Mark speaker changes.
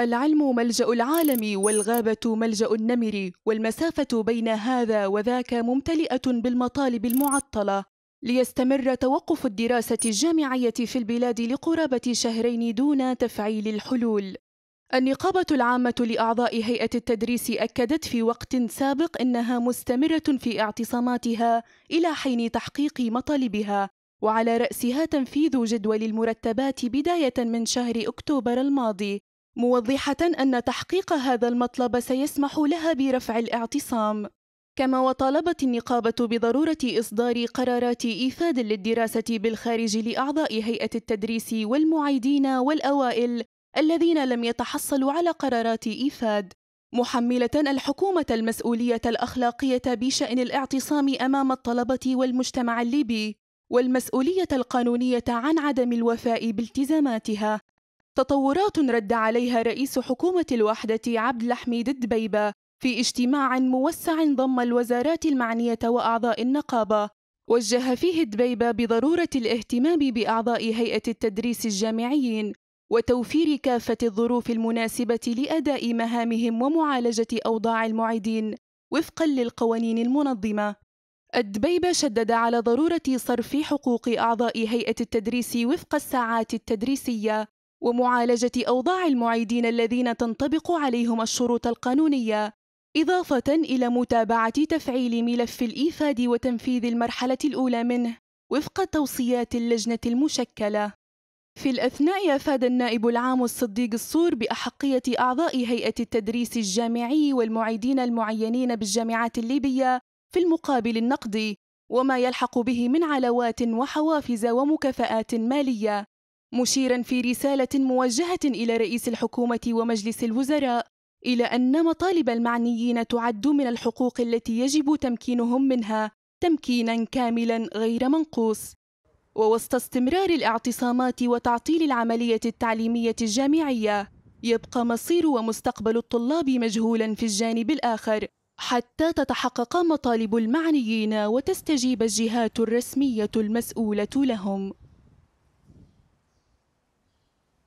Speaker 1: العلم ملجأ العالم والغابة ملجأ النمر والمسافة بين هذا وذاك ممتلئة بالمطالب المعطلة ليستمر توقف الدراسة الجامعية في البلاد لقرابة شهرين دون تفعيل الحلول النقابة العامة لأعضاء هيئة التدريس أكدت في وقت سابق أنها مستمرة في اعتصاماتها إلى حين تحقيق مطالبها وعلى رأسها تنفيذ جدول المرتبات بداية من شهر أكتوبر الماضي موضحة أن تحقيق هذا المطلب سيسمح لها برفع الاعتصام كما وطالبت النقابة بضرورة إصدار قرارات إيفاد للدراسة بالخارج لأعضاء هيئة التدريس والمعيدين والأوائل الذين لم يتحصلوا على قرارات إيفاد محملة الحكومة المسؤولية الأخلاقية بشأن الاعتصام أمام الطلبة والمجتمع الليبي والمسؤولية القانونية عن عدم الوفاء بالتزاماتها تطورات رد عليها رئيس حكومة الوحدة عبد الحميد الدبيبة في اجتماع موسع ضم الوزارات المعنية وأعضاء النقابة وجه فيه الدبيبة بضرورة الاهتمام بأعضاء هيئة التدريس الجامعيين وتوفير كافة الظروف المناسبة لأداء مهامهم ومعالجة أوضاع المعيدين وفقا للقوانين المنظمة. الدبيبة شدد على ضرورة صرف حقوق أعضاء هيئة التدريس وفق الساعات التدريسية ومعالجة أوضاع المعيدين الذين تنطبق عليهم الشروط القانونية إضافة إلى متابعة تفعيل ملف الإيفاد وتنفيذ المرحلة الأولى منه وفق توصيات اللجنة المشكلة في الأثناء أفاد النائب العام الصديق الصور بأحقية أعضاء هيئة التدريس الجامعي والمعيدين المعينين بالجامعات الليبية في المقابل النقدي وما يلحق به من علاوات وحوافز ومكافآت مالية مشيرا في رسالة موجهة إلى رئيس الحكومة ومجلس الوزراء إلى أن مطالب المعنيين تعد من الحقوق التي يجب تمكينهم منها تمكينا كاملا غير منقوص ووسط استمرار الاعتصامات وتعطيل العملية التعليمية الجامعية يبقى مصير ومستقبل الطلاب مجهولا في الجانب الآخر حتى تتحقق مطالب المعنيين وتستجيب الجهات الرسمية المسؤولة لهم